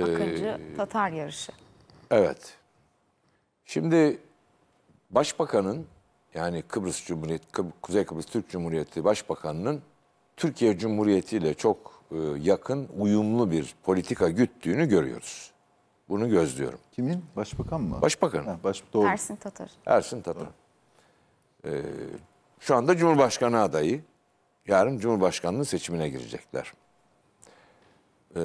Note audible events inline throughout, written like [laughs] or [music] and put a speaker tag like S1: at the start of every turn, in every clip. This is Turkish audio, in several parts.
S1: Akıncı ee,
S2: Tatar yarışı.
S1: Evet. Şimdi başbakanın yani Kıbrıs Cumhuriyeti, Kuzey Kıbrıs Türk Cumhuriyeti Başbakanının Türkiye Cumhuriyeti ile çok e, yakın, uyumlu bir politika güttüğünü görüyoruz. Bunu gözlüyorum. Kimin? Başbakan mı? Başbakan. Ha, baş, Ersin Tatar. Ersin Tatar. Ee, şu anda Cumhurbaşkanı adayı. Yarın Cumhurbaşkanlığı seçimine girecekler. Ee,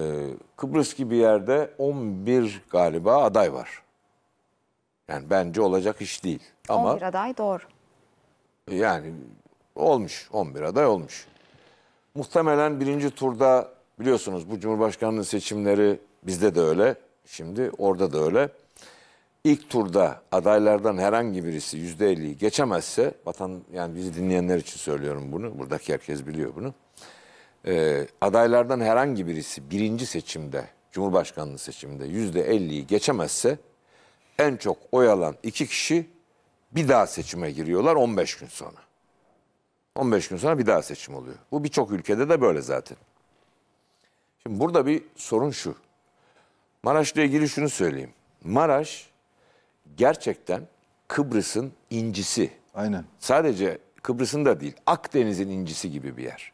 S1: Kıbrıs gibi yerde 11 galiba aday var. Yani bence olacak iş değil. Ama 11
S2: aday doğru.
S1: Yani olmuş. 11 aday olmuş. Muhtemelen birinci turda biliyorsunuz bu Cumhurbaşkanlığı seçimleri bizde de öyle. Şimdi orada da öyle. İlk turda adaylardan herhangi birisi %50'yi geçemezse vatan yani bizi dinleyenler için söylüyorum bunu. Buradaki herkes biliyor bunu e, adaylardan herhangi birisi birinci seçimde, Cumhurbaşkanlığı seçiminde yüzde elliyi geçemezse en çok oy alan iki kişi bir daha seçime giriyorlar 15 gün sonra. 15 gün sonra bir daha seçim oluyor. Bu birçok ülkede de böyle zaten. Şimdi burada bir sorun şu. Maraş'la ilgili şunu söyleyeyim. Maraş gerçekten Kıbrıs'ın incisi. Aynen. Sadece Kıbrıs'ın da değil, Akdeniz'in incisi gibi bir yer.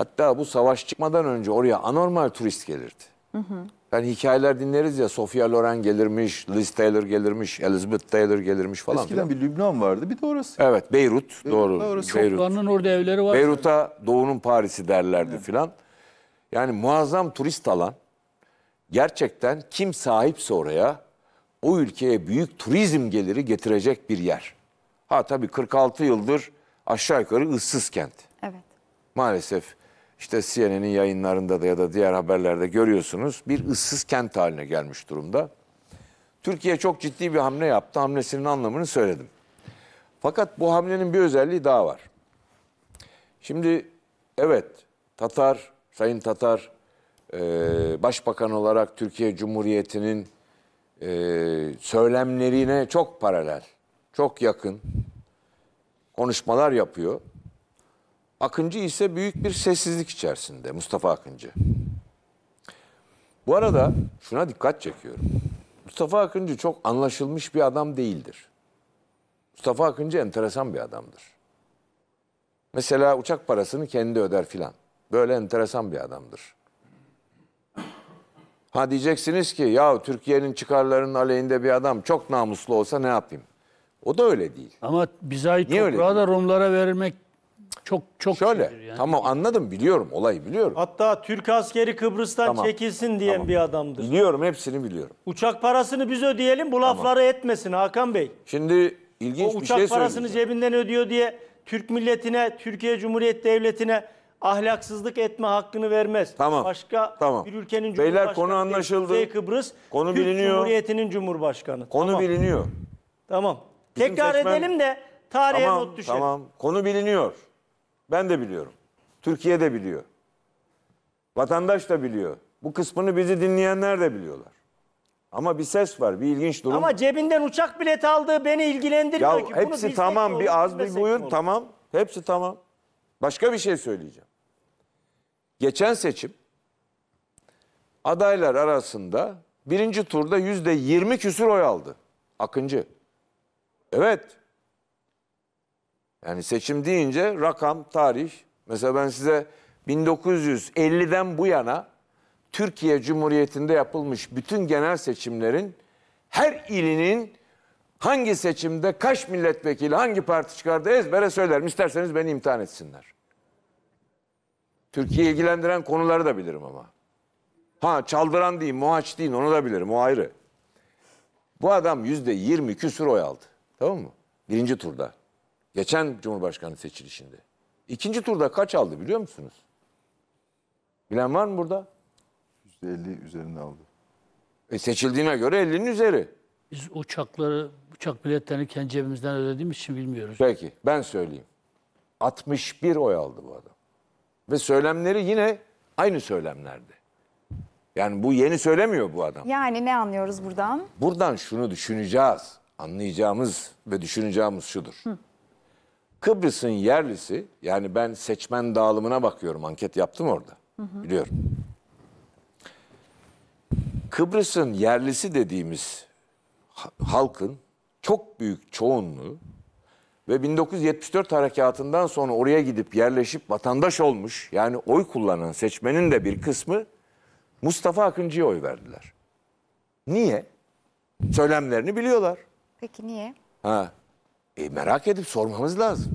S1: Hatta bu savaş çıkmadan önce oraya anormal turist gelirdi. Hı hı. Yani hikayeler dinleriz ya Sofia Loren gelirmiş, Liz Taylor gelirmiş, Elizabeth Taylor gelirmiş falan. Eskiden falan. bir Lübnan vardı bir de orası. Evet Beyrut, Beyrut doğru. Orası. Beyrut. Çoklarının orada evleri var. Beyrut'a Doğu'nun Paris'i derlerdi evet. filan. Yani muazzam turist alan gerçekten kim sahipse oraya o ülkeye büyük turizm geliri getirecek bir yer. Ha tabii 46 yıldır aşağı yukarı ıssız kent. Evet. Maalesef işte CNN'in yayınlarında da ya da diğer haberlerde görüyorsunuz bir ıssız kent haline gelmiş durumda. Türkiye çok ciddi bir hamle yaptı. Hamlesinin anlamını söyledim. Fakat bu hamlenin bir özelliği daha var. Şimdi evet Tatar, Sayın Tatar e, başbakan olarak Türkiye Cumhuriyeti'nin e, söylemlerine çok paralel, çok yakın konuşmalar yapıyor. Akıncı ise büyük bir sessizlik içerisinde Mustafa Akıncı. Bu arada şuna dikkat çekiyorum. Mustafa Akıncı çok anlaşılmış bir adam değildir. Mustafa Akıncı enteresan bir adamdır. Mesela uçak parasını kendi öder filan. Böyle enteresan bir adamdır. Ha diyeceksiniz ki ya Türkiye'nin çıkarlarının aleyhinde bir adam çok namuslu olsa ne yapayım? O da öyle değil. Ama bize ait Niye toprağı da Rumlara vermek çok çok şöyle yani. tamam anladım biliyorum olayı biliyorum. Hatta Türk askeri Kıbrıs'tan Tamam. çekilsin
S3: diyen bir adamdır. Biliyorum hepsini biliyorum. Uçak parasını biz ödeyelim bu lafları etmesin Hakan Bey. Şimdi O ilginç bir uçak şey parasını söyleyeceğim. cebinden ödüyor diye Türk milletine, Türkiye Cumhuriyet Devleti'ne ahlaksızlık etme hakkını vermez. Tamam, Başka tamam. bir ülkenin cumhurbaşkanı. Beyler, konu anlaşıldı. Kuzey Kıbrıs Konu Türk biliniyor. Cumhuriyeti'nin Cumhurbaşkanı. Konu tamam. biliniyor. Tamam. Bizim Tekrar seçmen- edelim de tarihe Tamam, not düşelim. tamam. Konu biliniyor.
S1: Ben de biliyorum. Türkiye de biliyor. Vatandaş da biliyor. Bu kısmını bizi dinleyenler de biliyorlar. Ama bir ses var, bir ilginç durum. Ama
S3: cebinden uçak bileti aldığı beni ilgilendirmiyor ya ki. Bunu hepsi tamam, bir az bir
S1: buyur tamam. Hepsi tamam. Başka bir şey söyleyeceğim. Geçen seçim adaylar arasında birinci turda yüzde yirmi küsür oy aldı. Akıncı. Evet. Yani seçim deyince rakam, tarih. Mesela ben size 1950'den bu yana Türkiye Cumhuriyeti'nde yapılmış bütün genel seçimlerin her ilinin hangi seçimde kaç milletvekili hangi parti çıkardı ezbere söylerim. İsterseniz beni imtihan etsinler. Türkiye ilgilendiren konuları da bilirim ama. Ha çaldıran değil, muhaç değil onu da bilirim o ayrı. Bu adam yüzde yirmi küsur oy aldı. Tamam mı? Birinci turda. Geçen Cumhurbaşkanı seçilişinde. İkinci turda kaç aldı biliyor musunuz? Bilen var mı burada? %50 üzerinde aldı. E seçildiğine göre 50'nin üzeri.
S4: Biz uçakları, uçak biletlerini kendi cebimizden ödediğimiz için bilmiyoruz.
S1: Peki ben söyleyeyim. 61 oy aldı bu adam. Ve söylemleri yine aynı söylemlerdi. Yani bu yeni söylemiyor bu adam.
S2: Yani ne anlıyoruz buradan?
S1: Buradan şunu düşüneceğiz. Anlayacağımız ve düşüneceğimiz şudur. Hı. Kıbrıs'ın yerlisi yani ben seçmen dağılımına bakıyorum anket yaptım orada hı hı. biliyorum. Kıbrıs'ın yerlisi dediğimiz halkın çok büyük çoğunluğu ve 1974 harekatından sonra oraya gidip yerleşip vatandaş olmuş yani oy kullanan seçmenin de bir kısmı Mustafa Akıncı'ya oy verdiler. Niye? Söylemlerini biliyorlar. Peki niye? Ha, e, merak edip sormamız lazım.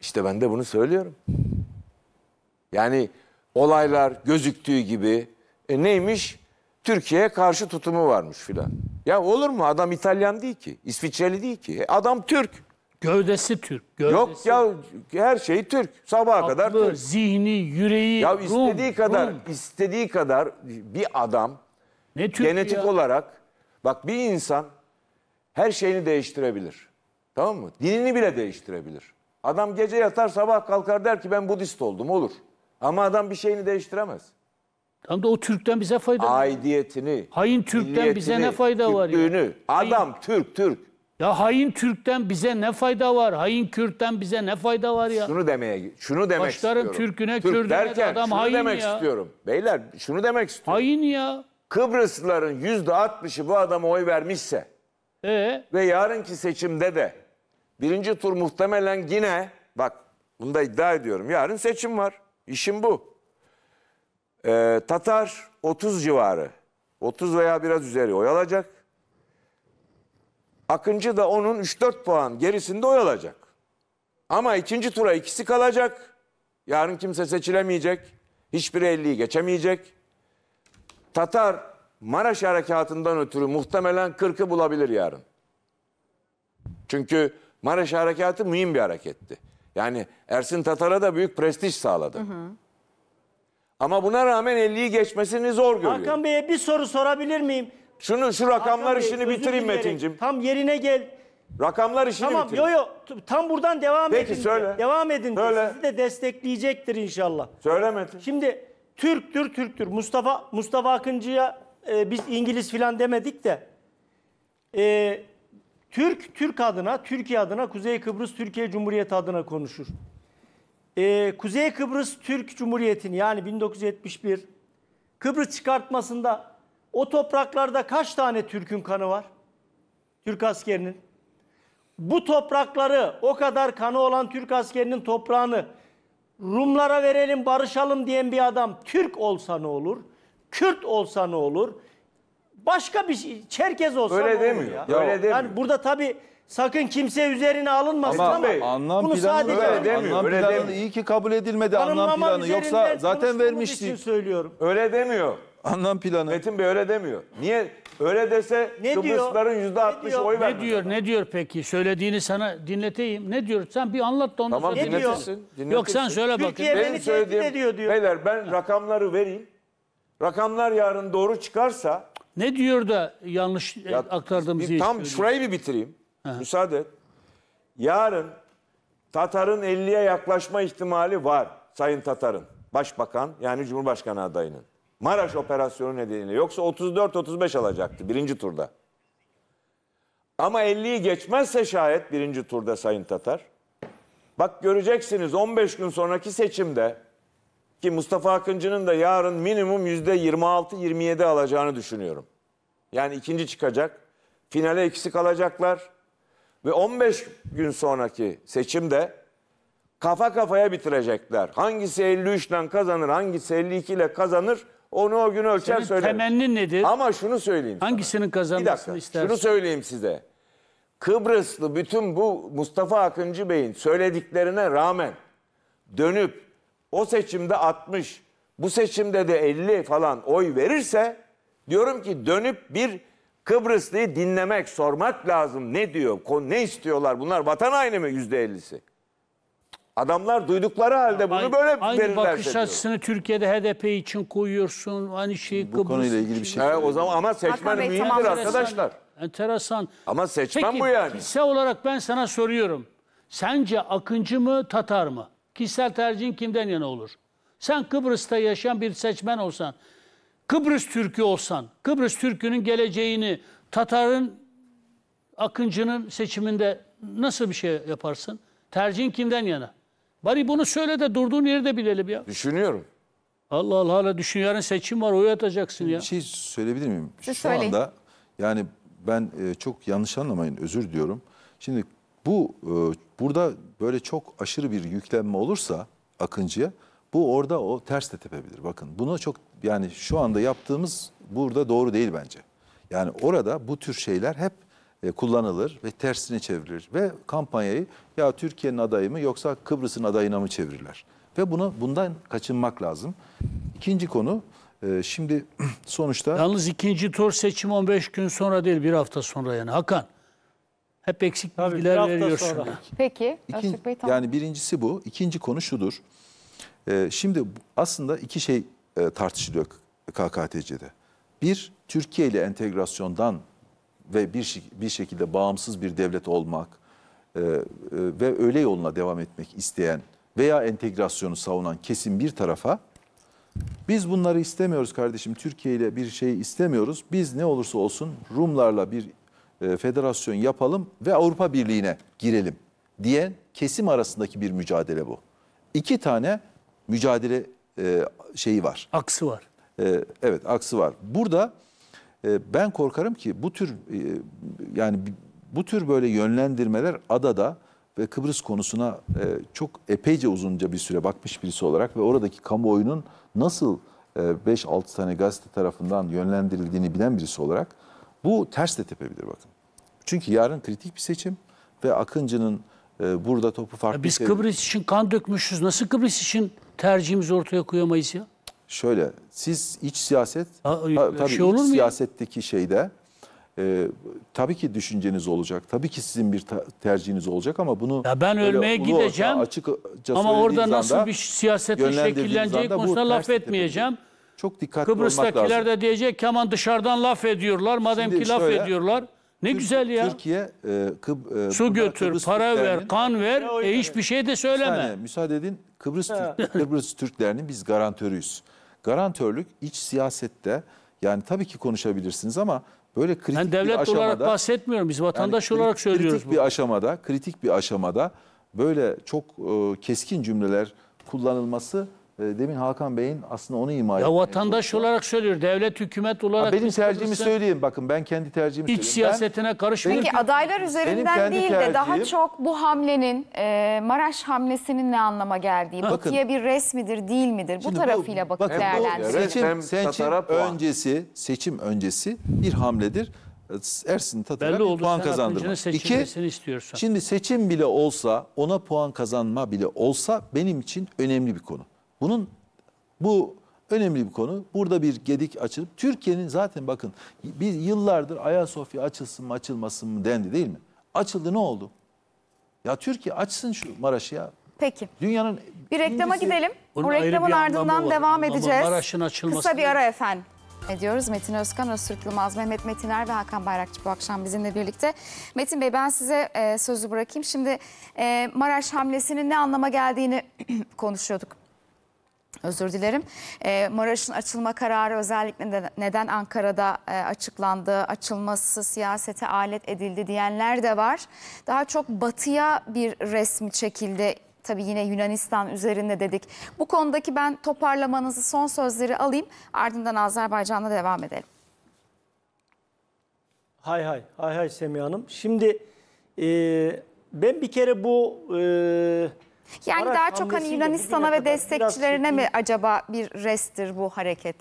S1: İşte ben de bunu söylüyorum. Yani olaylar gözüktüğü gibi e, neymiş? Türkiye'ye karşı tutumu varmış filan. Ya olur mu? Adam İtalyan değil ki. İsviçreli değil ki. E, adam Türk. Gövdesi Türk. Gövdesi. Yok ya her şey Türk. Sabaha Aklı, kadar Türk. zihni, yüreği, Ya istediği kadar Rum. istediği kadar bir adam ne genetik ya? olarak bak bir insan her şeyini değiştirebilir. Tamam mı? Dinini bile değiştirebilir. Adam gece yatar sabah kalkar der ki ben Budist oldum olur. Ama adam bir şeyini değiştiremez. Tam da o Türk'ten bize fayda var. Aidiyetini. Hain Türk'ten bize ne fayda var ya? Adam hain. Türk Türk.
S4: Ya hain Türk'ten bize ne fayda var? Hain Kürt'ten bize ne fayda var ya? Şunu
S1: demeye şunu demek Başların istiyorum. Türk'üne Türk Kürd'üne derken, adam şunu hain demek istiyorum. Beyler şunu demek istiyorum. Hain ya. Kıbrıslıların altmışı bu adama oy vermişse ee? ve yarınki seçimde de Birinci tur muhtemelen yine bak bunu da iddia ediyorum. Yarın seçim var. İşim bu. Ee, Tatar 30 civarı. 30 veya biraz üzeri oy alacak. Akıncı da onun 3-4 puan gerisinde oy alacak. Ama ikinci tura ikisi kalacak. Yarın kimse seçilemeyecek. hiçbir 50'yi geçemeyecek. Tatar Maraş harekatından ötürü muhtemelen 40'ı bulabilir yarın. Çünkü Maraş Harekatı mühim bir hareketti. Yani Ersin Tatar'a da büyük prestij sağladı. Hı hı. Ama buna rağmen 50'yi geçmesini zor görüyor. Hakan
S3: Bey'e bir soru sorabilir miyim? Şunu şu rakamlar Hakan işini Bey, bitireyim Metin'cim. Tam yerine gel. Rakamlar işini tamam, bitireyim. Tamam yo yo tam buradan devam Peki, edin. Peki söyle. Devam edin. Söyle. Sizi de destekleyecektir inşallah. Söyle Metin. Şimdi Türktür Türktür. Mustafa Mustafa Akıncı'ya e, biz İngiliz filan demedik de. E, Türk, Türk adına, Türkiye adına, Kuzey Kıbrıs Türkiye Cumhuriyeti adına konuşur. Ee, Kuzey Kıbrıs Türk Cumhuriyeti'nin yani 1971 Kıbrıs çıkartmasında o topraklarda kaç tane Türk'ün kanı var? Türk askerinin. Bu toprakları o kadar kanı olan Türk askerinin toprağını Rumlara verelim barışalım diyen bir adam Türk olsa ne olur? Kürt olsa ne olur? başka bir şey, Çerkez olsa Öyle demiyor. Ya Öyle demiyor. Yani burada tabii sakın kimse üzerine alınmasın ama, ama anlam bunu planı sadece öyle demiyor, anlam öyle planı demiyor. iyi ki kabul edilmedi anlam planı yoksa zaten
S1: konuştuğumuz için söylüyorum. Öyle demiyor. Anlam planı. Metin Bey öyle demiyor. Niye? Öyle dese Ne diyor? Kıbrıslıların Ne diyor? oy Ne diyor?
S4: Ne diyor peki? Söylediğini sana dinleteyim. Ne diyor? Sen bir anlat da onu Tamam söyle. diyor? Yok sen söyle bakayım. Türkiye- Beni tehdit ediyor
S1: diyor. Beyler ben rakamları vereyim. Rakamlar yarın doğru çıkarsa ne diyor da yanlış e, ya, aktardığımızı... Bir, tam şurayı bir bitireyim. Aha. Müsaade et. Yarın Tatar'ın 50'ye yaklaşma ihtimali var Sayın Tatar'ın. Başbakan yani Cumhurbaşkanı adayının. Maraş operasyonu nedeniyle. Yoksa 34-35 alacaktı birinci turda. Ama 50'yi geçmezse şayet birinci turda Sayın Tatar. Bak göreceksiniz 15 gün sonraki seçimde ki Mustafa Akıncı'nın da yarın minimum %26-27 alacağını düşünüyorum. Yani ikinci çıkacak. Finale ikisi kalacaklar. Ve 15 gün sonraki seçimde kafa kafaya bitirecekler. Hangisi 53 ile kazanır, hangisi 52 ile kazanır onu o gün ölçer Senin söylerim. temennin nedir? Ama şunu söyleyeyim Hangisinin sana. kazanmasını Bir dakika, istersin? Şunu söyleyeyim size. Kıbrıslı bütün bu Mustafa Akıncı Bey'in söylediklerine rağmen dönüp o seçimde 60, bu seçimde de 50 falan oy verirse diyorum ki dönüp bir Kıbrıslıyı dinlemek, sormak lazım. Ne diyor, ne istiyorlar bunlar? Vatan haini mi yüzde ellisi? Adamlar duydukları halde bunu aynı, böyle aynı verirler. Aynı bakış seçiyor. açısını
S4: Türkiye'de HDP için koyuyorsun. Aynı şeyi Bu Kıbrıs konuyla ilgili bir şey. Evet, o zaman ama seçmen mühimdir tamam. arkadaşlar. Enteresan. Ama seçmen Peki, bu yani. Peki olarak ben sana soruyorum. Sence Akıncı mı Tatar mı? Kişisel tercihin kimden yana olur? Sen Kıbrıs'ta yaşayan bir seçmen olsan, Kıbrıs Türk'ü olsan, Kıbrıs Türk'ünün geleceğini Tatar'ın Akıncı'nın seçiminde nasıl bir şey yaparsın? Tercihin kimden yana? Bari bunu söyle de durduğun yeri de bilelim ya. Düşünüyorum. Allah Allah hala düşün yarın seçim var oy atacaksın
S5: ya. Bir şey söyleyebilir miyim? Şu söyleyin. anda yani ben e, çok yanlış anlamayın özür diyorum. Şimdi bu e, burada böyle çok aşırı bir yüklenme olursa Akıncı'ya bu orada o ters de tepebilir. Bakın bunu çok yani şu anda yaptığımız burada doğru değil bence. Yani orada bu tür şeyler hep e, kullanılır ve tersine çevrilir ve kampanyayı ya Türkiye'nin adayı mı yoksa Kıbrıs'ın adayına mı çevirirler. Ve bunu bundan kaçınmak lazım. İkinci konu e, şimdi [clears throat]
S4: sonuçta... Yalnız ikinci tur seçim 15 gün sonra değil bir hafta sonra yani Hakan. Hep eksik Tabii, bilgiler hafta veriyorsunuz. sonra.
S2: Peki İkin, Bey tamam. yani
S5: birincisi bu. İkinci konu şudur. Ee, şimdi aslında iki şey e, tartışılıyor KKTC'de. Bir, Türkiye ile entegrasyondan ve bir, bir şekilde bağımsız bir devlet olmak e, e, ve öyle yoluna devam etmek isteyen veya entegrasyonu savunan kesin bir tarafa biz bunları istemiyoruz kardeşim. Türkiye ile bir şey istemiyoruz. Biz ne olursa olsun Rumlarla bir e, federasyon yapalım ve Avrupa Birliği'ne girelim diyen kesim arasındaki bir mücadele bu. İki tane mücadele e, şeyi var. Aksı var. E, evet aksı var. Burada ben korkarım ki bu tür yani bu tür böyle yönlendirmeler adada ve Kıbrıs konusuna çok epeyce uzunca bir süre bakmış birisi olarak ve oradaki kamuoyunun nasıl 5-6 tane gazete tarafından yönlendirildiğini bilen birisi olarak bu ters de tepebilir bakın. Çünkü yarın kritik bir seçim ve Akıncı'nın e, burada topu farklı... Ya biz sev- şey-
S4: Kıbrıs için kan dökmüşüz. Nasıl Kıbrıs için tercihimizi ortaya koyamayız ya?
S5: Şöyle siz iç siyaset, ha, ta, tabii şey iç siyasetteki ya? şeyde e, tabii ki düşünceniz olacak. Tabii ki sizin bir tercihiniz olacak ama bunu... Ya ben ölmeye gideceğim orta, açıkça ama orada nasıl bir siyasetin şekilleneceği konusunda laf etmeyeceğim.
S4: Tepebilir çok dikkatli olmak lazım. Kıbrıs'takiler de diyecek ki aman dışarıdan laf ediyorlar. Madem Şimdi ki laf şöyle, ediyorlar. Ne Türk, güzel ya. Türkiye
S5: e, Kıb, e, su götür, Kıbrıs para ver,
S4: kan ver, ya, e, hiçbir şey de söyleme. Yani,
S5: müsaade edin. Kıbrıs Türk, [laughs] Kıbrıs Türklerinin biz garantörüyüz. Garantörlük iç siyasette yani tabii ki konuşabilirsiniz ama böyle kritik yani devlet bir aşamada olarak
S4: bahsetmiyorum biz vatandaş yani olarak kritik, söylüyoruz. Kritik
S5: bir aşamada, kritik bir aşamada böyle çok e, keskin cümleler kullanılması ee, demin Hakan Bey'in aslında onu ima
S4: Ya vatandaş olarak söylüyor, devlet hükümet olarak. Ha, benim tercihimi söyleyeyim bakın ben kendi tercihimi söyleyeyim. İç siyasetine ben, karışmıyor. Peki
S2: adaylar üzerinden değil tercihim, de daha çok bu hamlenin e, Maraş hamlesinin ne anlama geldiği, bakın, Batı'ya bir resmidir değil midir bu tarafıyla bu, bakın, bakın
S5: Seçim, seçim öncesi, seçim öncesi bir hamledir. Ersin Tatar'a Belli bir oldu, puan kazandırma. İki,
S4: istiyorsan. şimdi
S5: seçim bile olsa, ona puan kazanma bile olsa benim için önemli bir konu. Bunun bu önemli bir konu. Burada bir gedik açılıp Türkiye'nin zaten bakın biz yıllardır Ayasofya açılsın mı açılmasın mı dendi değil mi? Açıldı ne oldu? Ya Türkiye açsın şu Maraş'ı ya.
S2: Peki. Dünyanın bir reklama incisi... gidelim. Bunun Bu reklamın ardından var. devam edeceğiz. Maraş'ın açılması. Kısa bir ara efendim. Ediyoruz. Metin Özkan, Öztürk Yılmaz, Mehmet Metiner ve Hakan Bayrakçı bu akşam bizimle birlikte. Metin Bey ben size e, sözü bırakayım. Şimdi e, Maraş hamlesinin ne anlama geldiğini [clears throat] konuşuyorduk. Özür dilerim. E, Maraş'ın açılma kararı özellikle de neden Ankara'da e, açıklandı, açılması siyasete alet edildi diyenler de var. Daha çok batıya bir resmi çekildi. Tabii yine Yunanistan üzerinde dedik. Bu konudaki ben toparlamanızı, son sözleri alayım. Ardından Azerbaycan'la devam edelim.
S3: Hay hay, hay hay Semih Hanım. Şimdi e, ben bir kere bu... E, yani Araç daha çok hani Yunanistan'a ve destekçilerine mi
S2: acaba bir resttir bu hareket?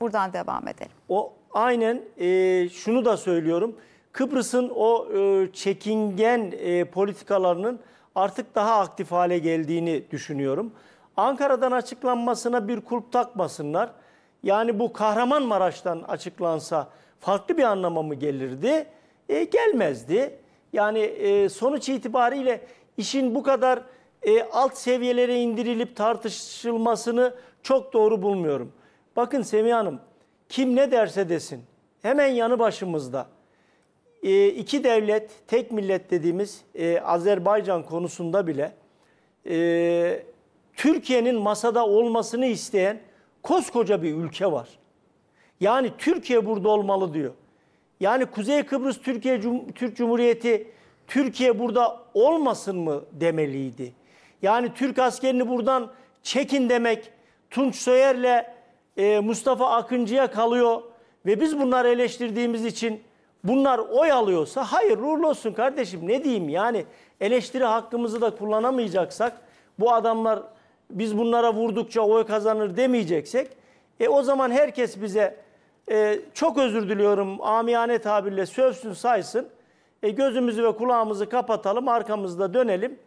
S2: Buradan devam edelim.
S3: O aynen e, şunu da söylüyorum. Kıbrıs'ın o e, çekingen e, politikalarının artık daha aktif hale geldiğini düşünüyorum. Ankara'dan açıklanmasına bir kulp takmasınlar. Yani bu Kahramanmaraş'tan açıklansa farklı bir anlama mı gelirdi? E, gelmezdi. Yani e, sonuç itibariyle işin bu kadar e, alt seviyelere indirilip tartışılmasını çok doğru bulmuyorum. Bakın Semih Hanım, kim ne derse desin, hemen yanı başımızda. E, iki devlet, tek millet dediğimiz e, Azerbaycan konusunda bile e, Türkiye'nin masada olmasını isteyen koskoca bir ülke var. Yani Türkiye burada olmalı diyor. Yani Kuzey Kıbrıs Türkiye Cum Türk Cumhuriyeti Türkiye burada olmasın mı demeliydi. Yani Türk askerini buradan çekin demek Tunç Soyer'le e, Mustafa Akıncı'ya kalıyor ve biz bunları eleştirdiğimiz için bunlar oy alıyorsa hayır uğurlu olsun kardeşim ne diyeyim yani eleştiri hakkımızı da kullanamayacaksak bu adamlar biz bunlara vurdukça oy kazanır demeyeceksek e, o zaman herkes bize e, çok özür diliyorum amiyane tabirle sövsün saysın e, gözümüzü ve kulağımızı kapatalım arkamızda dönelim.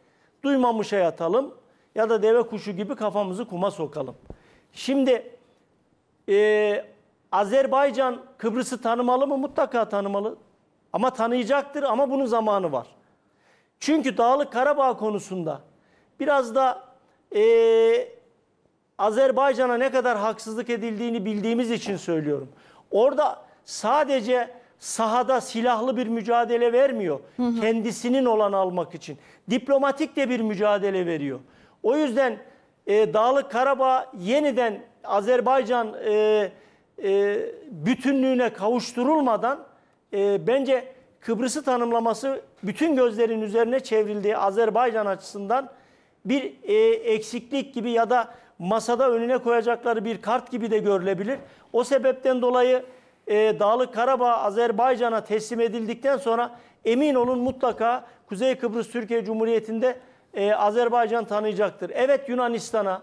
S3: Duymamışa yatalım şey ya da deve kuşu gibi kafamızı kuma sokalım. Şimdi e, Azerbaycan Kıbrıs'ı tanımalı mı? Mutlaka tanımalı. Ama tanıyacaktır ama bunun zamanı var. Çünkü Dağlık Karabağ konusunda biraz da e, Azerbaycan'a ne kadar haksızlık edildiğini bildiğimiz için söylüyorum. Orada sadece sahada silahlı bir mücadele vermiyor. Hı hı. Kendisinin olan almak için diplomatik de bir mücadele veriyor. O yüzden e, Dağlık Karabağ yeniden Azerbaycan e, e, bütünlüğüne kavuşturulmadan e, bence Kıbrıs'ı tanımlaması bütün gözlerin üzerine çevrildiği Azerbaycan açısından bir e, eksiklik gibi ya da masada önüne koyacakları bir kart gibi de görülebilir. O sebepten dolayı e, Dağlık Karabağ Azerbaycan'a teslim edildikten sonra emin olun mutlaka Kuzey Kıbrıs Türkiye Cumhuriyeti'nde e, Azerbaycan tanıyacaktır. Evet Yunanistan'a,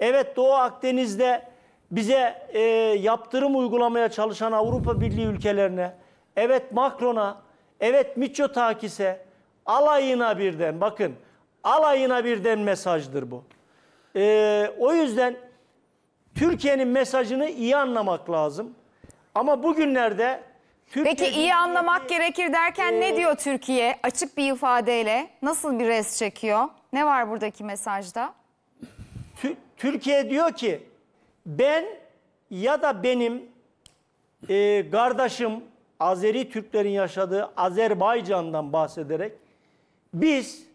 S3: evet Doğu Akdeniz'de bize e, yaptırım uygulamaya çalışan Avrupa Birliği ülkelerine, evet Macron'a, evet Mitsotakis'e, alayına birden bakın alayına birden mesajdır bu. E, o yüzden Türkiye'nin mesajını iyi anlamak lazım.
S2: Ama bugünlerde
S3: Peki iyi anlamak
S2: gerekir derken ne diyor Türkiye? Açık bir ifadeyle nasıl bir res çekiyor? Ne var buradaki mesajda?
S3: Tü- Türkiye diyor ki ben ya da benim e, kardeşim Azeri Türklerin yaşadığı Azerbaycan'dan bahsederek biz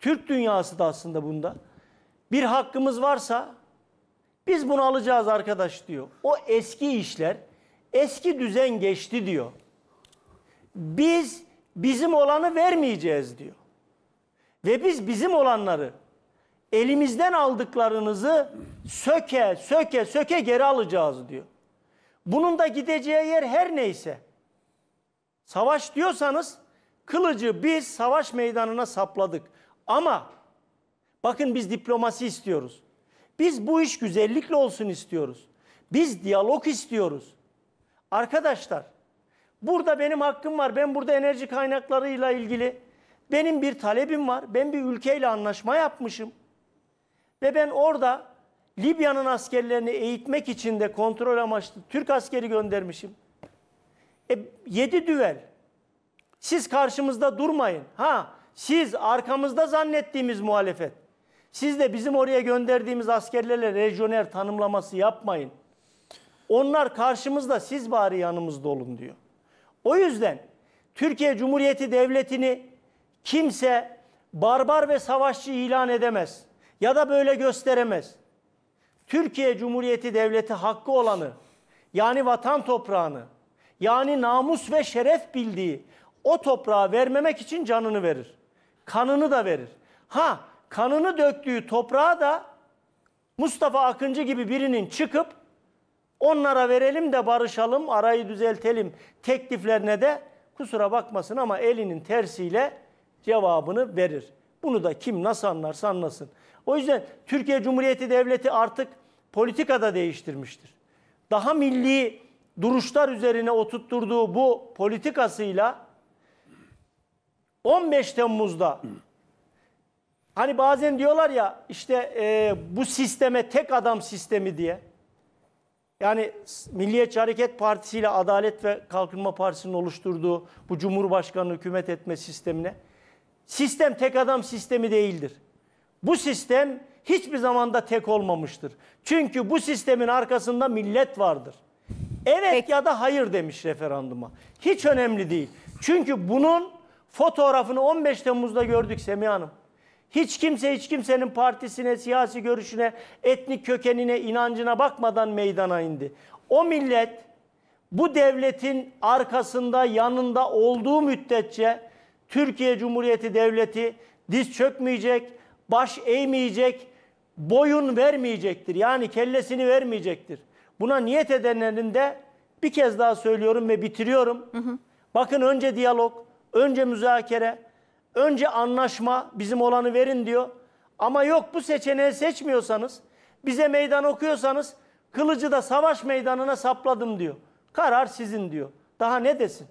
S3: Türk dünyası da aslında bunda bir hakkımız varsa biz bunu alacağız arkadaş diyor. O eski işler Eski düzen geçti diyor. Biz bizim olanı vermeyeceğiz diyor. Ve biz bizim olanları elimizden aldıklarınızı söke söke söke geri alacağız diyor. Bunun da gideceği yer her neyse. Savaş diyorsanız kılıcı biz savaş meydanına sapladık. Ama bakın biz diplomasi istiyoruz. Biz bu iş güzellikle olsun istiyoruz. Biz diyalog istiyoruz. Arkadaşlar burada benim hakkım var. Ben burada enerji kaynaklarıyla ilgili benim bir talebim var. Ben bir ülkeyle anlaşma yapmışım. Ve ben orada Libya'nın askerlerini eğitmek için de kontrol amaçlı Türk askeri göndermişim. E, 7 düvel. Siz karşımızda durmayın. Ha siz arkamızda zannettiğimiz muhalefet. Siz de bizim oraya gönderdiğimiz askerlerle rejyoner tanımlaması yapmayın. Onlar karşımızda siz bari yanımızda olun diyor. O yüzden Türkiye Cumhuriyeti Devleti'ni kimse barbar ve savaşçı ilan edemez ya da böyle gösteremez. Türkiye Cumhuriyeti Devleti hakkı olanı yani vatan toprağını yani namus ve şeref bildiği o toprağa vermemek için canını verir. Kanını da verir. Ha kanını döktüğü toprağa da Mustafa Akıncı gibi birinin çıkıp Onlara verelim de barışalım, arayı düzeltelim tekliflerine de kusura bakmasın ama elinin tersiyle cevabını verir. Bunu da kim nasıl anlarsa anlasın. O yüzden Türkiye Cumhuriyeti Devleti artık politikada değiştirmiştir. Daha milli duruşlar üzerine oturtturduğu bu politikasıyla 15 Temmuz'da hani bazen diyorlar ya işte e, bu sisteme tek adam sistemi diye. Yani Milliyetçi Hareket Partisi ile Adalet ve Kalkınma Partisi'nin oluşturduğu bu Cumhurbaşkanı hükümet etme sistemine. Sistem tek adam sistemi değildir. Bu sistem hiçbir zamanda tek olmamıştır. Çünkü bu sistemin arkasında millet vardır. Evet Peki. ya da hayır demiş referanduma. Hiç önemli değil. Çünkü bunun fotoğrafını 15 Temmuz'da gördük Semih Hanım. Hiç kimse hiç kimsenin partisine, siyasi görüşüne, etnik kökenine, inancına bakmadan meydana indi. O millet bu devletin arkasında, yanında olduğu müddetçe Türkiye Cumhuriyeti Devleti diz çökmeyecek, baş eğmeyecek, boyun vermeyecektir. Yani kellesini vermeyecektir. Buna niyet edenlerin de bir kez daha söylüyorum ve bitiriyorum. Hı hı. Bakın önce diyalog, önce müzakere, Önce anlaşma bizim olanı verin diyor. Ama yok bu seçeneği seçmiyorsanız, bize meydan okuyorsanız kılıcı da savaş meydanına sapladım diyor. Karar sizin diyor.
S2: Daha ne desin?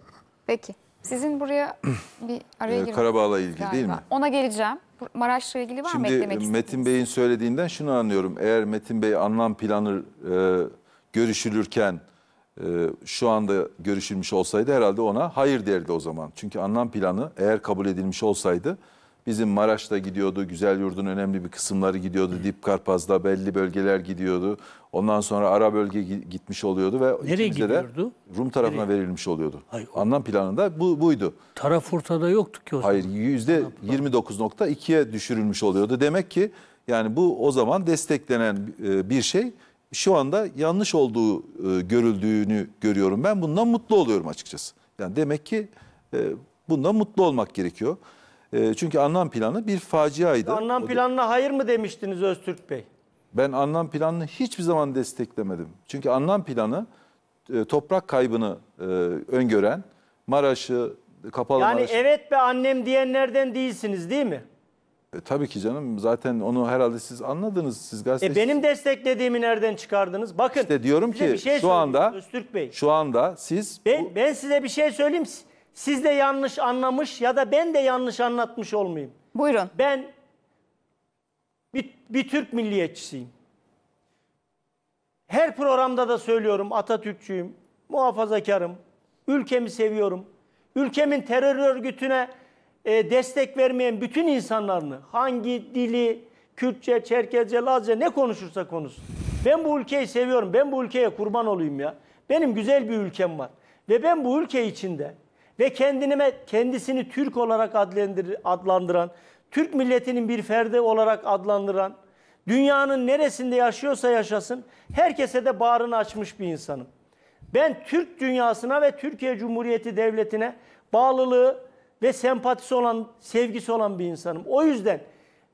S2: Peki. Sizin buraya [clears throat] bir araya ee, girmek Karabağ'la ilgili galiba. değil mi? Ona geleceğim. Maraş'la ilgili var Şimdi, mı eklemek Şimdi
S5: Metin Bey'in söylediğinden şunu anlıyorum. Eğer Metin Bey anlam planı e, görüşülürken e, şu anda görüşülmüş olsaydı herhalde ona hayır derdi o zaman. Çünkü anlam planı eğer kabul edilmiş olsaydı bizim Maraş'ta gidiyordu, Güzel Yurdun önemli bir kısımları gidiyordu, Dip Karpaz'da belli bölgeler gidiyordu. Ondan sonra ara bölge gitmiş oluyordu ve Nereye gidiyordu? Rum tarafına Nereye? verilmiş oluyordu. Hayır, o... Anlam planında bu buydu. Taraf ortada yoktu ki o zaman. Hayır, %29.2'ye düşürülmüş oluyordu. Demek ki yani bu o zaman desteklenen e, bir şey şu anda yanlış olduğu e, görüldüğünü görüyorum. Ben bundan mutlu oluyorum açıkçası. Yani demek ki e, bundan mutlu olmak gerekiyor. E, çünkü anlam planı bir faciaydı. Anlam planına
S3: hayır mı demiştiniz Öztürk
S5: Bey? Ben anlam planını hiçbir zaman desteklemedim. Çünkü anlam planı e, toprak kaybını e, öngören, Maraş'ı, kapalı yani Maraş'ı... evet
S3: be annem diyenlerden değilsiniz değil mi?
S5: E, tabii ki canım. Zaten onu herhalde siz anladınız.
S3: Siz E benim desteklediğimi nereden çıkardınız? Bakın. İşte diyorum ki bir şey şu anda Öztürk Bey. şu anda siz Ben, ben size bir şey söyleyeyim. Siz de yanlış anlamış ya da ben de yanlış anlatmış olmayayım. Buyurun. Ben bir, bir Türk milliyetçisiyim. Her programda da söylüyorum Atatürkçüyüm, muhafazakarım, ülkemi seviyorum. Ülkemin terör örgütüne e, destek vermeyen bütün insanlarını hangi dili, Kürtçe, Çerkezce, Lazca ne konuşursa konuşsun. Ben bu ülkeyi seviyorum. Ben bu ülkeye kurban olayım ya. Benim güzel bir ülkem var. Ve ben bu ülke içinde ve kendime kendisini Türk olarak adlandıran, Türk milletinin bir ferdi olarak adlandıran, dünyanın neresinde yaşıyorsa yaşasın, herkese de bağrını açmış bir insanım. Ben Türk dünyasına ve Türkiye Cumhuriyeti Devleti'ne bağlılığı ve sempatisi olan, sevgisi olan bir insanım. O yüzden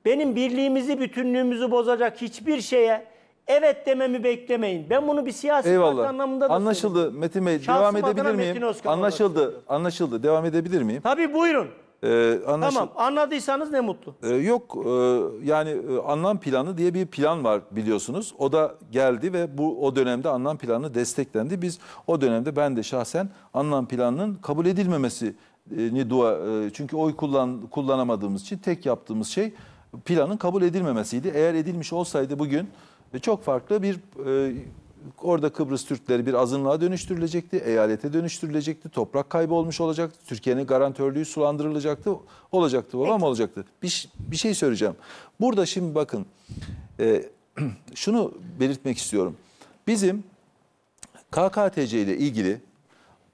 S3: benim birliğimizi, bütünlüğümüzü bozacak hiçbir şeye evet dememi beklemeyin. Ben bunu bir siyasi Eyvallah. parti anlamında da Anlaşıldı söyleyeyim.
S5: Metin Bey. Şahsım devam edebilir adına Metin miyim? olarak Anlaşıldı. Anlaşıldı. Devam edebilir miyim?
S3: Tabii buyurun.
S5: Ee, anlaşıl- Tamam
S3: anladıysanız ne mutlu.
S5: Ee, yok e, yani e, anlam planı diye bir plan var biliyorsunuz. O da geldi ve bu o dönemde anlam planı desteklendi. Biz o dönemde ben de şahsen anlam planının kabul edilmemesi e, ni dua e, çünkü oy kullan kullanamadığımız için tek yaptığımız şey planın kabul edilmemesiydi. Eğer edilmiş olsaydı bugün e, çok farklı bir orada Kıbrıs Türkleri bir azınlığa dönüştürülecekti, eyalete dönüştürülecekti, toprak kaybı olmuş olacaktı, Türkiye'nin garantörlüğü sulandırılacaktı, olacaktı babam evet. olacaktı. Bir, bir şey söyleyeceğim. Burada şimdi bakın e, [clears throat] şunu belirtmek istiyorum. Bizim KKTC ile ilgili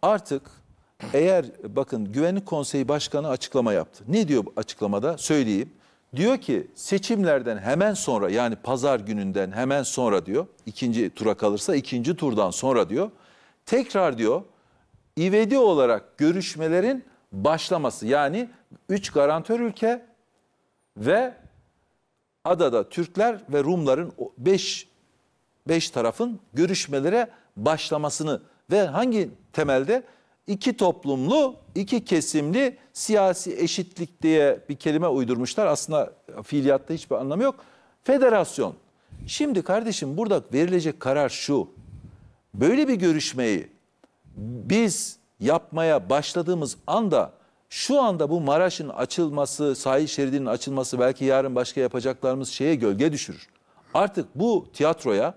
S5: artık eğer bakın Güvenlik Konseyi Başkanı açıklama yaptı. Ne diyor açıklamada? Söyleyeyim. Diyor ki seçimlerden hemen sonra yani pazar gününden hemen sonra diyor. ikinci tura kalırsa ikinci turdan sonra diyor. Tekrar diyor ivedi olarak görüşmelerin başlaması yani 3 garantör ülke ve adada Türkler ve Rumların 5 5 tarafın görüşmelere başlamasını ve hangi temelde iki toplumlu, iki kesimli siyasi eşitlik diye bir kelime uydurmuşlar. Aslında fiiliyatta hiçbir anlamı yok. Federasyon. Şimdi kardeşim burada verilecek karar şu. Böyle bir görüşmeyi biz yapmaya başladığımız anda şu anda bu Maraş'ın açılması, sahil şeridinin açılması belki yarın başka yapacaklarımız şeye gölge düşürür. Artık bu tiyatroya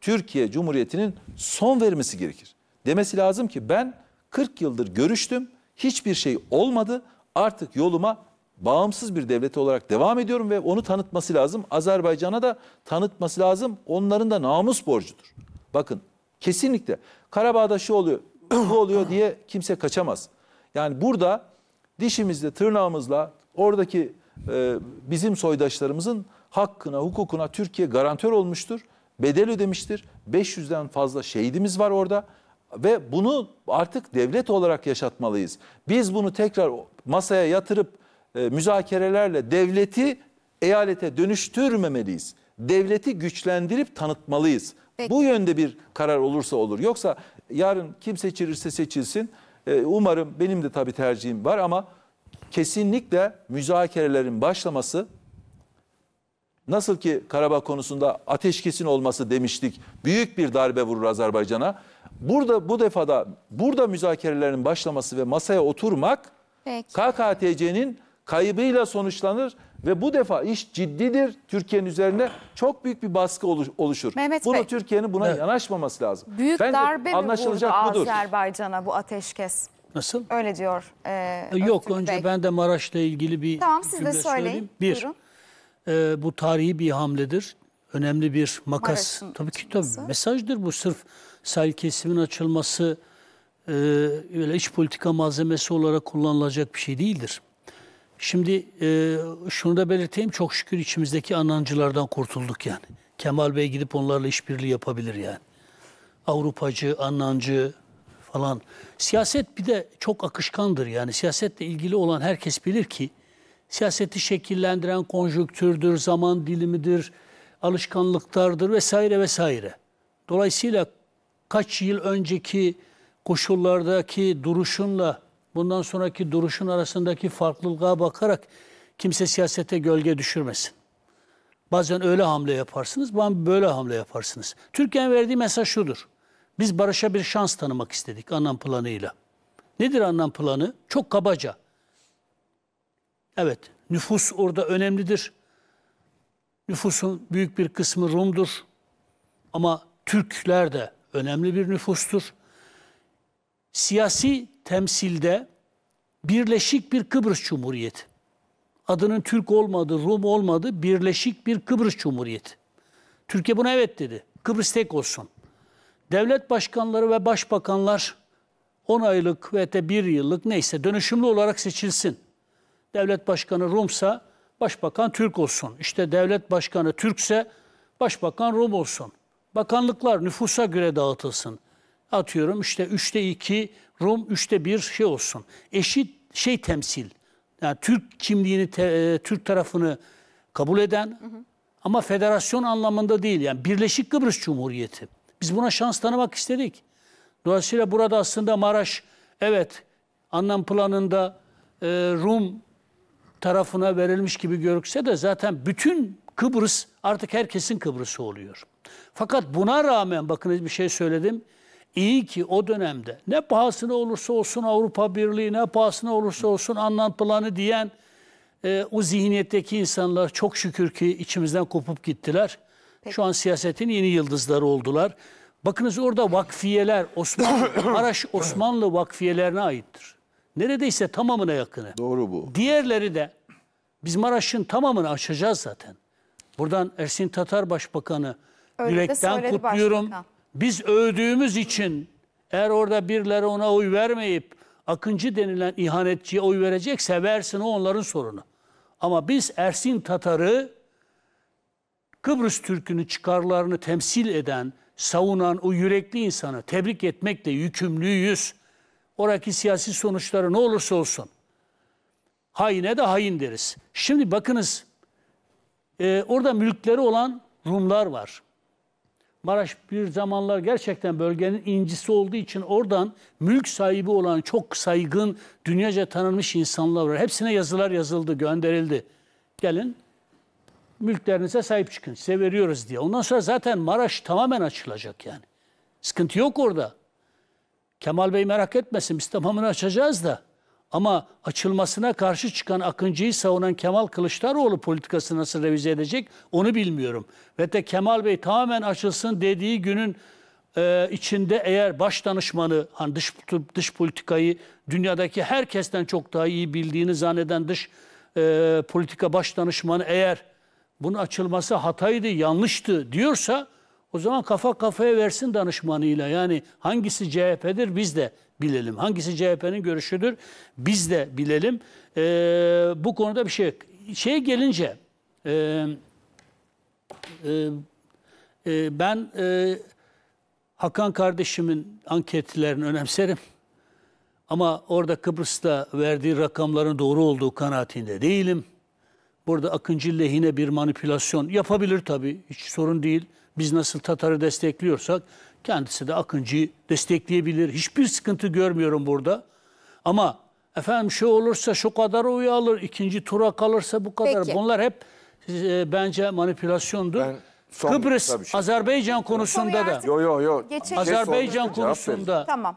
S5: Türkiye Cumhuriyeti'nin son vermesi gerekir. Demesi lazım ki ben 40 yıldır görüştüm. Hiçbir şey olmadı. Artık yoluma bağımsız bir devlet olarak devam ediyorum ve onu tanıtması lazım. Azerbaycan'a da tanıtması lazım. Onların da namus borcudur. Bakın kesinlikle Karabağ'da şu oluyor, [clears throat] bu oluyor diye kimse kaçamaz. Yani burada dişimizle, tırnağımızla oradaki e, bizim soydaşlarımızın hakkına, hukukuna Türkiye garantör olmuştur. Bedel ödemiştir. 500'den fazla şehidimiz var orada ve bunu artık devlet olarak yaşatmalıyız. Biz bunu tekrar masaya yatırıp e, müzakerelerle devleti eyalete dönüştürmemeliyiz. Devleti güçlendirip tanıtmalıyız. Peki. Bu yönde bir karar olursa olur. Yoksa yarın kim seçilirse seçilsin. E, umarım benim de tabii tercihim var ama kesinlikle müzakerelerin başlaması nasıl ki Karabağ konusunda ateşkesin olması demiştik. Büyük bir darbe vurur Azerbaycan'a. Burada bu defada burada müzakerelerin başlaması ve masaya oturmak KKTC'nin kaybıyla sonuçlanır ve bu defa iş ciddidir. Türkiye'nin üzerine çok büyük bir baskı oluşur. Mehmet Bunu Bey, Türkiye'nin buna evet. yanaşmaması lazım. Büyük Bence darbe mi anlaşılacak vurdu
S2: Azerbaycan'a bu ateşkes? Nasıl? Öyle diyor. E, e,
S4: Yok Öztürk önce Bey. ben de Maraş'la ilgili bir Tamam siz de söyleyin. söyleyeyim. Bir, e, bu tarihi bir hamledir önemli bir makas. Maraş'ın tabii ki tabii mesajdır bu sırf sahil kesimin açılması e, öyle iç politika malzemesi olarak kullanılacak bir şey değildir. Şimdi e, şunu da belirteyim çok şükür içimizdeki anancılardan kurtulduk yani. Kemal Bey gidip onlarla işbirliği yapabilir yani. Avrupacı, anlancı falan. Siyaset bir de çok akışkandır yani. Siyasetle ilgili olan herkes bilir ki siyaseti şekillendiren konjüktürdür, zaman dilimidir, alışkanlıklardır vesaire vesaire. Dolayısıyla kaç yıl önceki koşullardaki duruşunla bundan sonraki duruşun arasındaki farklılığa bakarak kimse siyasete gölge düşürmesin. Bazen öyle hamle yaparsınız, bazen böyle hamle yaparsınız. Türkiye'nin verdiği mesaj şudur. Biz barışa bir şans tanımak istedik anlam planıyla. Nedir anlam planı? Çok kabaca. Evet, nüfus orada önemlidir. Nüfusun büyük bir kısmı Rum'dur. Ama Türkler de önemli bir nüfustur. Siyasi temsilde Birleşik bir Kıbrıs Cumhuriyeti. Adının Türk olmadı, Rum olmadı, Birleşik bir Kıbrıs Cumhuriyeti. Türkiye buna evet dedi. Kıbrıs tek olsun. Devlet başkanları ve başbakanlar 10 aylık ve de 1 yıllık neyse dönüşümlü olarak seçilsin. Devlet başkanı Rum'sa başbakan Türk olsun. İşte devlet başkanı Türkse başbakan Rum olsun. Bakanlıklar nüfusa göre dağıtılsın. Atıyorum işte üçte iki Rum, üçte bir şey olsun. Eşit şey temsil. Yani Türk kimliğini, te, e, Türk tarafını kabul eden hı hı. ama federasyon anlamında değil. Yani Birleşik Kıbrıs Cumhuriyeti. Biz buna şans tanımak istedik. Dolayısıyla burada aslında Maraş evet anlam planında e, Rum tarafına verilmiş gibi görükse de zaten bütün Kıbrıs artık herkesin Kıbrıs'ı oluyor. Fakat buna rağmen bakınız bir şey söyledim. İyi ki o dönemde ne pahasına olursa olsun Avrupa Birliği, ne pahasına olursa olsun anlam planı diyen e, o zihniyetteki insanlar çok şükür ki içimizden kopup gittiler. Peki. Şu an siyasetin yeni yıldızları oldular. Bakınız orada vakfiyeler, Osmanlı, Maraş Osmanlı vakfiyelerine aittir. Neredeyse tamamına yakını. Doğru bu. Diğerleri de biz Maraş'ın tamamını açacağız zaten. Buradan Ersin Tatar Başbakanı yürekten kutluyorum. Başbakan. Biz övdüğümüz için eğer orada birileri ona oy vermeyip Akıncı denilen ihanetçiye oy verecekse versin o onların sorunu. Ama biz Ersin Tatar'ı Kıbrıs Türk'ünün çıkarlarını temsil eden, savunan o yürekli insanı tebrik etmekle yükümlüyüz. Oradaki siyasi sonuçları ne olursa olsun. Haine de hain deriz. Şimdi bakınız e, orada mülkleri olan Rumlar var. Maraş bir zamanlar gerçekten bölgenin incisi olduğu için oradan mülk sahibi olan çok saygın, dünyaca tanınmış insanlar var. Hepsine yazılar yazıldı, gönderildi. Gelin mülklerinize sahip çıkın, size veriyoruz diye. Ondan sonra zaten Maraş tamamen açılacak yani. Sıkıntı yok orada. Kemal Bey merak etmesin biz tamamını açacağız da. Ama açılmasına karşı çıkan Akıncı'yı savunan Kemal Kılıçdaroğlu politikasını nasıl revize edecek onu bilmiyorum. Ve de Kemal Bey tamamen açılsın dediği günün e, içinde eğer baş danışmanı hani dış, dış politikayı dünyadaki herkesten çok daha iyi bildiğini zanneden dış e, politika baş danışmanı eğer bunun açılması hataydı yanlıştı diyorsa o zaman kafa kafaya versin danışmanıyla. Yani hangisi CHP'dir biz de bilelim. Hangisi CHP'nin görüşüdür biz de bilelim. Ee, bu konuda bir şey. Şey gelince e, e, e, ben e, Hakan kardeşimin anketlerini önemserim. Ama orada Kıbrıs'ta verdiği rakamların doğru olduğu kanaatinde değilim. Burada Akıncı lehine bir manipülasyon yapabilir tabii. Hiç sorun değil. Biz nasıl Tatar'ı destekliyorsak kendisi de Akıncı'yı destekleyebilir. Hiçbir sıkıntı görmüyorum burada. Ama efendim şey olursa şu kadar oy alır, ikinci tura kalırsa bu kadar. Peki. Bunlar hep e, bence manipülasyondu. Ben... Son, Kıbrıs, şey-
S2: Azerbaycan konusunda da. Yo yo yo. Şey Azerbaycan konusunda. Tamam.